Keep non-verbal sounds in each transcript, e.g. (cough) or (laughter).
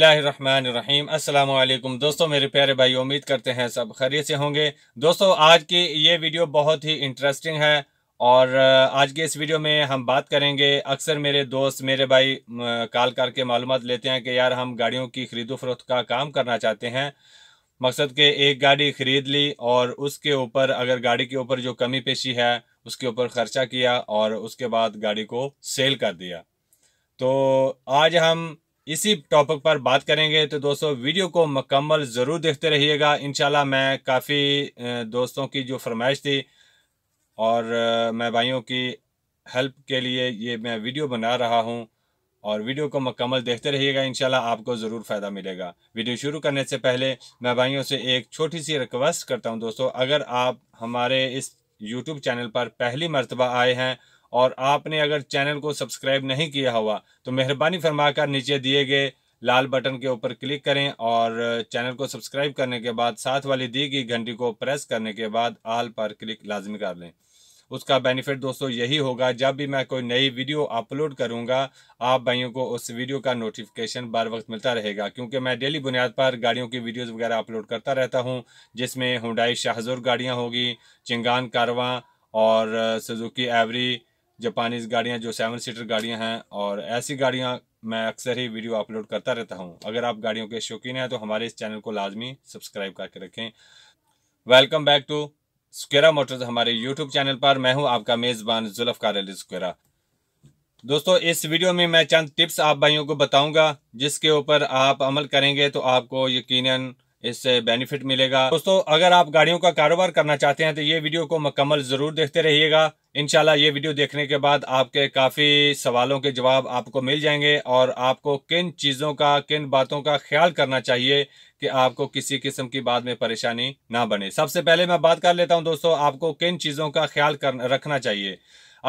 रहीम अस्सलाम वालेकुम दोस्तों मेरे प्यारे भाई उम्मीद करते हैं सब खरीद से होंगे दोस्तों आज की ये वीडियो बहुत ही इंटरेस्टिंग है और आज के इस वीडियो में हम बात करेंगे अक्सर मेरे दोस्त मेरे भाई कॉल करके मालूम लेते हैं कि यार हम गाड़ियों की खरीदो फरोख्त का काम करना चाहते हैं मकसद के एक गाड़ी ख़रीद ली और उसके ऊपर अगर गाड़ी के ऊपर जो कमी पेशी है उसके ऊपर ख़र्चा किया और उसके बाद गाड़ी को सेल कर दिया तो आज हम इसी टॉपिक पर बात करेंगे तो दोस्तों वीडियो को मकम्मल ज़रूर देखते रहिएगा इनशाला मैं काफ़ी दोस्तों की जो फरमाइश थी और मैं भाइयों की हेल्प के लिए ये मैं वीडियो बना रहा हूँ और वीडियो को मकम्मल देखते रहिएगा इनशाला आपको ज़रूर फ़ायदा मिलेगा वीडियो शुरू करने से पहले मैं भाइयों से एक छोटी सी रिक्वेस्ट करता हूँ दोस्तों अगर आप हमारे इस यूट्यूब चैनल पर पहली मरतबा आए हैं और आपने अगर चैनल को सब्सक्राइब नहीं किया हुआ तो मेहरबानी फरमाकर नीचे दिए गए लाल बटन के ऊपर क्लिक करें और चैनल को सब्सक्राइब करने के बाद साथ वाली दी गई घंटी को प्रेस करने के बाद आल पर क्लिक लाजमी कर लें उसका बेनिफिट दोस्तों यही होगा जब भी मैं कोई नई वीडियो अपलोड करूंगा आप भाइयों को उस वीडियो का नोटिफिकेशन बार वक्त मिलता रहेगा क्योंकि मैं डेली बुनियाद पर गाड़ियों की वीडियोस वगैरह अपलोड करता रहता हूं जिसमें हुडाई शाहजुर गाड़ियां होगी चिंगान कारवां और सुजुकी एवरी जापानीज़ गाड़ियाँ जो सेवन सीटर गाड़ियाँ हैं और ऐसी गाड़ियाँ मैं अक्सर ही वीडियो अपलोड करता रहता हूँ अगर आप गाड़ियों के शौकीन हैं तो हमारे इस चैनल को लाजमी सब्सक्राइब करके रखें वेलकम बैक टू स्क्रा मोटर्स हमारे यूट्यूब चैनल पर मैं हूँ आपका मेज़बान जुल्फ़ार अली स्क्रा दोस्तों इस वीडियो में मैं चंद टिप्स आप भाइयों को बताऊंगा जिसके ऊपर आप अमल करेंगे तो आपको यकीनन इससे बेनिफिट मिलेगा दोस्तों अगर आप गाड़ियों का कारोबार करना चाहते हैं तो ये वीडियो को मुकम्मल जरूर देखते रहिएगा इनशाला ये वीडियो देखने के बाद आपके काफ़ी सवालों के जवाब आपको मिल जाएंगे और आपको किन चीज़ों का किन बातों का ख्याल करना चाहिए कि आपको किसी किस्म की बाद में परेशानी ना बने सबसे पहले मैं बात कर लेता हूँ दोस्तों आपको किन चीज़ों का ख्याल कर रखना चाहिए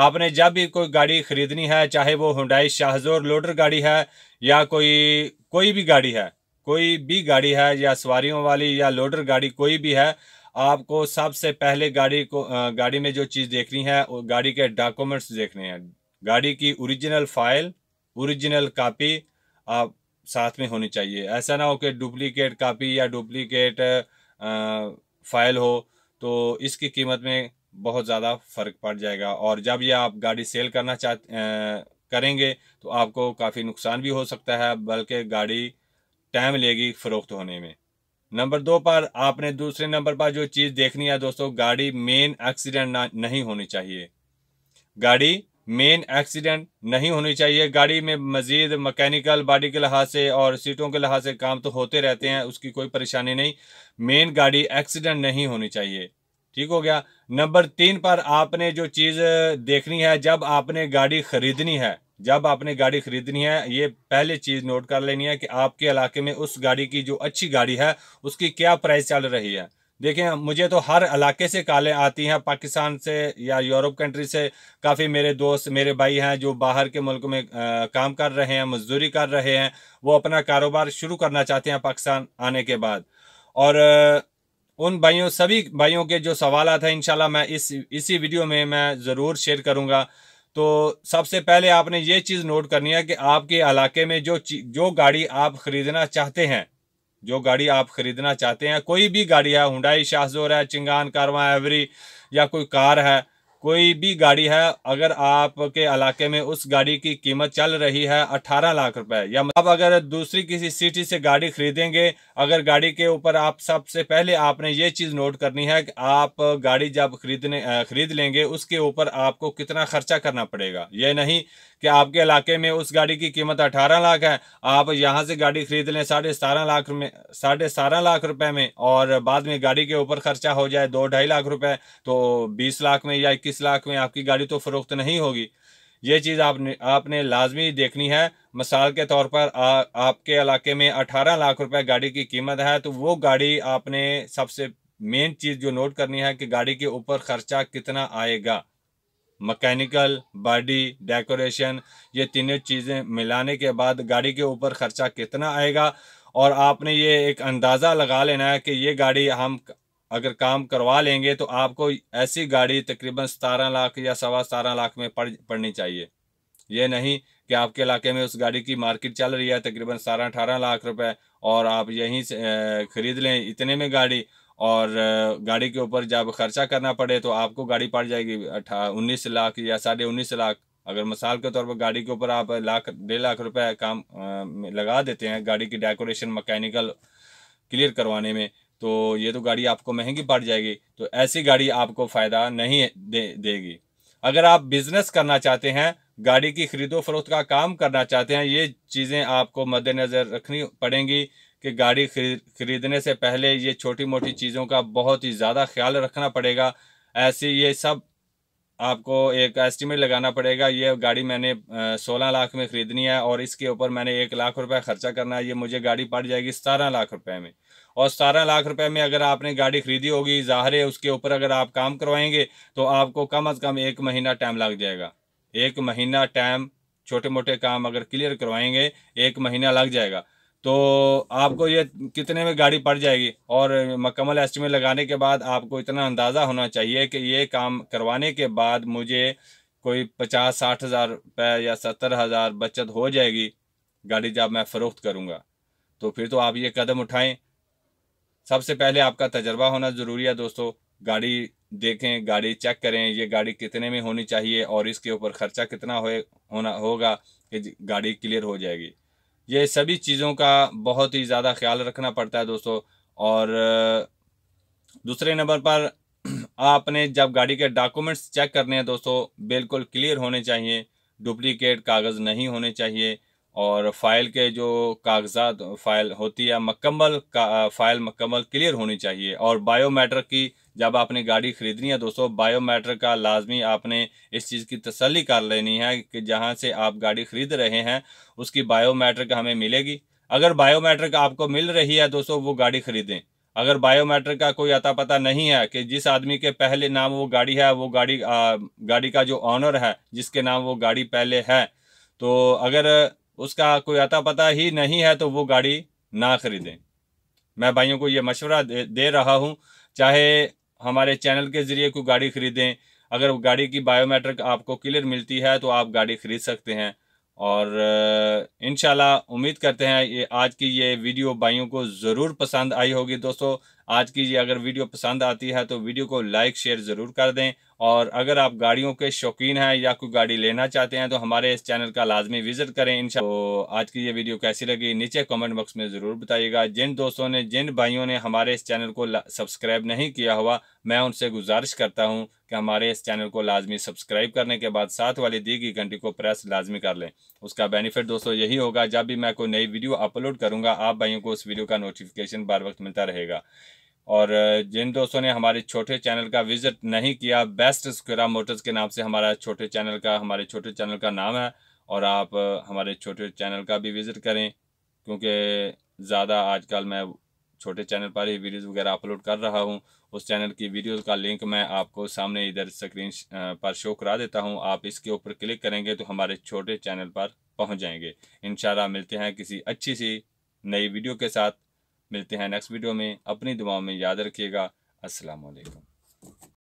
आपने जब भी कोई गाड़ी खरीदनी है चाहे वो हुडाई शाहजोर लोडर गाड़ी है या कोई कोई भी गाड़ी है कोई भी गाड़ी है या सवारियों वाली या लोडर गाड़ी कोई भी है आपको सबसे पहले गाड़ी को गाड़ी में जो चीज़ देखनी है गाड़ी के डॉक्यूमेंट्स देखने हैं गाड़ी की ओरिजिनल फाइल ओरिजिनल कापी आप साथ में होनी चाहिए ऐसा ना हो कि डुप्लीकेट कापी या डुप्लीकेट फाइल हो तो इसकी कीमत में बहुत ज़्यादा फ़र्क पड़ जाएगा और जब ये आप गाड़ी सेल करना चाह करेंगे तो आपको काफ़ी नुकसान भी हो सकता है बल्कि गाड़ी टाइम लेगी फरोख्त होने में नंबर दो पर आपने दूसरे नंबर पर जो चीज़ देखनी है दोस्तों गाड़ी मेन एक्सीडेंट नहीं होनी चाहिए गाड़ी मेन एक्सीडेंट नहीं होनी चाहिए गाड़ी में मजीद मैकेनिकल बॉडी के लिहाज से और सीटों के लिहाज से काम तो होते रहते हैं उसकी कोई परेशानी नहीं मेन गाड़ी एक्सीडेंट नहीं होनी चाहिए ठीक हो गया नंबर तीन पर आपने जो चीज़ देखनी है जब आपने गाड़ी खरीदनी है जब आपने गाड़ी खरीदनी है ये पहले चीज़ नोट कर लेनी है कि आपके इलाके में उस गाड़ी की जो अच्छी गाड़ी है उसकी क्या प्राइस चल रही है देखें मुझे तो हर इलाके से कालें आती हैं पाकिस्तान से या यूरोप कंट्री से काफ़ी मेरे दोस्त मेरे भाई हैं जो बाहर के मुल्क में आ, काम कर रहे हैं मजदूरी कर रहे हैं वो अपना कारोबार शुरू करना चाहते हैं पाकिस्तान आने के बाद और उन भाइयों सभी भाइयों के जो सवाल हैं इन मैं इस इसी वीडियो में मैं ज़रूर शेयर करूँगा तो सबसे पहले आपने ये चीज़ नोट करनी है कि आपके इलाके में जो जो गाड़ी आप ख़रीदना चाहते हैं जो गाड़ी आप ख़रीदना चाहते हैं कोई भी गाड़ी है हुडाई शाहजोर है चिंगान कारवा एवरी या कोई कार है कोई भी गाड़ी है अगर आपके इलाके में उस गाड़ी की कीमत चल रही है 18 लाख रुपए या अब मतलब अगर दूसरी किसी सिटी से गाड़ी खरीदेंगे अगर गाड़ी के ऊपर आप सबसे पहले आपने ये चीज़ नोट करनी है कि आप गाड़ी जब खरीदने खरीद लेंगे उसके ऊपर आपको कितना खर्चा करना पड़ेगा ये नहीं कि आपके इलाके में उस गाड़ी की कीमत अठारह लाख है आप यहाँ से गाड़ी खरीद लें साढ़े सतारह लाख में साढ़े सतारह लाख रुपए में और बाद में गाड़ी के ऊपर खर्चा हो जाए दो ढाई लाख रुपए तो बीस लाख में या इक्कीस लाख में आपकी गाड़ी तो फ़रोख्त नहीं होगी ये चीज़ आपने आपने लाजमी देखनी है मिसाल के तौर पर आ, आपके इलाके में अठारह लाख रुपए गाड़ी की कीमत है तो वो गाड़ी आपने सबसे मेन चीज़ जो नोट करनी है कि गाड़ी के ऊपर ख़र्चा कितना आएगा मकैनिकल बॉडी डेकोरेशन ये तीनों चीज़ें मिलाने के बाद गाड़ी के ऊपर ख़र्चा कितना आएगा और आपने ये एक अंदाज़ा लगा लेना है कि ये गाड़ी हम अगर काम करवा लेंगे तो आपको ऐसी गाड़ी तकरीबन सतारह लाख या सवा सतारह लाख में पड़ पड़नी चाहिए ये नहीं कि आपके इलाके में उस गाड़ी की मार्केट चल रही है तकरीबन सतारह अठारह लाख रुपए और आप यहीं से ख़रीद लें इतने में गाड़ी और गाड़ी के ऊपर जब खर्चा करना पड़े तो आपको गाड़ी पड़ जाएगी अठा उन्नीस लाख या साढ़े उन्नीस लाख अगर मिसाल के तौर पर गाड़ी के ऊपर आप लाख डेढ़ लाख रुपए काम लगा देते हैं गाड़ी की डेकोरेशन मकैनिकल क्लियर करवाने में तो ये तो गाड़ी आपको महंगी पड़ जाएगी तो ऐसी गाड़ी आपको फ़ायदा नहीं दे देगी अगर आप बिज़नेस करना चाहते हैं गाड़ी की खरीदो फरोख्त का काम करना चाहते हैं ये चीज़ें आपको मद्देनज़र रखनी पड़ेंगी कि गाड़ी खरीद खरीदने से पहले ये छोटी मोटी चीज़ों का बहुत ही ज़्यादा ख्याल रखना पड़ेगा ऐसे ये सब आपको एक एस्टिमेट लगाना पड़ेगा ये गाड़ी मैंने सोलह लाख में ख़रीदनी है और इसके ऊपर मैंने एक लाख रुपए खर्चा करना है ये मुझे गाड़ी पड़ जाएगी सतारह लाख रुपए में और सतारह लाख रुपए में अगर आपने गाड़ी खरीदी होगी ज़ाहिर है उसके ऊपर अगर आप काम करवाएंगे तो आपको कम अज़ कम एक महीना टाइम लग जाएगा एक महीना टाइम छोटे मोटे काम अगर क्लियर करवाएंगे एक महीना लग जाएगा तो आपको ये कितने में गाड़ी पड़ जाएगी और मकमल एस्टिमेट लगाने के बाद आपको इतना अंदाज़ा होना चाहिए कि ये काम करवाने के बाद मुझे कोई पचास साठ हज़ार रुपये या सत्तर हज़ार बचत हो जाएगी गाड़ी जब मैं फ़रोख्त करूँगा तो फिर तो आप ये कदम उठाएं सबसे पहले आपका तजर्बा होना ज़रूरी है दोस्तों गाड़ी देखें गाड़ी चेक करें ये गाड़ी कितने में होनी चाहिए और इसके ऊपर ख़र्चा कितना हो होना होगा कि गाड़ी क्लियर हो जाएगी ये सभी चीज़ों का बहुत ही ज़्यादा ख्याल रखना पड़ता है दोस्तों और दूसरे नंबर पर (clears throat) आपने जब गाड़ी के डॉक्यूमेंट्स चेक करने हैं दोस्तों बिल्कुल क्लियर होने चाहिए डुप्लीकेट कागज़ नहीं होने चाहिए और फ़ाइल के जो कागजात फ़ाइल होती है मकम्मल का फ़ाइल मकम्मल क्लियर होनी चाहिए और बायोमेट्रिक की जब आपने गाड़ी ख़रीदनी है दोस्तों बायोमेट्रिक का लाजमी आपने इस चीज़ की तसली कर लेनी है कि जहाँ से आप गाड़ी ख़रीद रहे हैं उसकी बायोमेट्रिक हमें मिलेगी अगर बायोमेट्रिक आपको मिल रही है दोस्तों वो गाड़ी ख़रीदें अगर बायोमेट्रिक का कोई अता पता नहीं है कि जिस आदमी के पहले नाम वो गाड़ी है वो गाड़ी आ, गाड़ी का जो ऑनर है जिसके नाम वो गाड़ी पहले है तो अगर उसका कोई अता पता ही नहीं है तो वो गाड़ी ना खरीदें मैं भाइयों को ये मशवरा दे, दे रहा हूँ चाहे हमारे चैनल के ज़रिए कोई गाड़ी ख़रीदें अगर गाड़ी की बायोमेट्रिक आपको क्लियर मिलती है तो आप गाड़ी ख़रीद सकते हैं और इन उम्मीद करते हैं ये आज की ये वीडियो भाइयों को ज़रूर पसंद आई होगी दोस्तों आज की ये अगर वीडियो पसंद आती है तो वीडियो को लाइक शेयर ज़रूर कर दें और अगर आप गाड़ियों के शौकीन हैं या कोई गाड़ी लेना चाहते हैं तो हमारे इस चैनल का लाजमी विजिट करें इन तो आज की ये वीडियो कैसी लगी नीचे कमेंट बॉक्स में ज़रूर बताइएगा जिन दोस्तों ने जिन भाइयों ने हमारे इस चैनल को सब्सक्राइब नहीं किया हुआ मैं उनसे गुजारिश करता हूँ कि हमारे इस चैनल को लाजमी सब्सक्राइब करने के बाद साथ वाली दी गई घंटी को प्रेस लाजमी कर लें उसका बेनिफिट दोस्तों यही होगा जब भी मैं कोई नई वीडियो अपलोड करूँगा आप भाइयों को उस वीडियो का नोटिफिकेशन बार वक्त मिलता रहेगा और जिन दोस्तों ने हमारे छोटे चैनल का विजिट नहीं किया बेस्ट स्क्वेरा मोटर्स के नाम से हमारा छोटे चैनल का हमारे छोटे चैनल का नाम है और आप हमारे छोटे चैनल का भी विज़िट करें क्योंकि ज़्यादा आजकल मैं छोटे चैनल पर ही वीडियोस वगैरह अपलोड कर रहा हूँ उस चैनल की वीडियोस का लिंक मैं आपको सामने इधर स्क्रीन पर शो करा देता हूँ आप इसके ऊपर क्लिक करेंगे तो हमारे छोटे चैनल पर पहुँच जाएंगे इन मिलते हैं किसी अच्छी सी नई वीडियो के साथ मिलते हैं नेक्स्ट वीडियो में अपनी दुआ में याद रखिएगा असलकम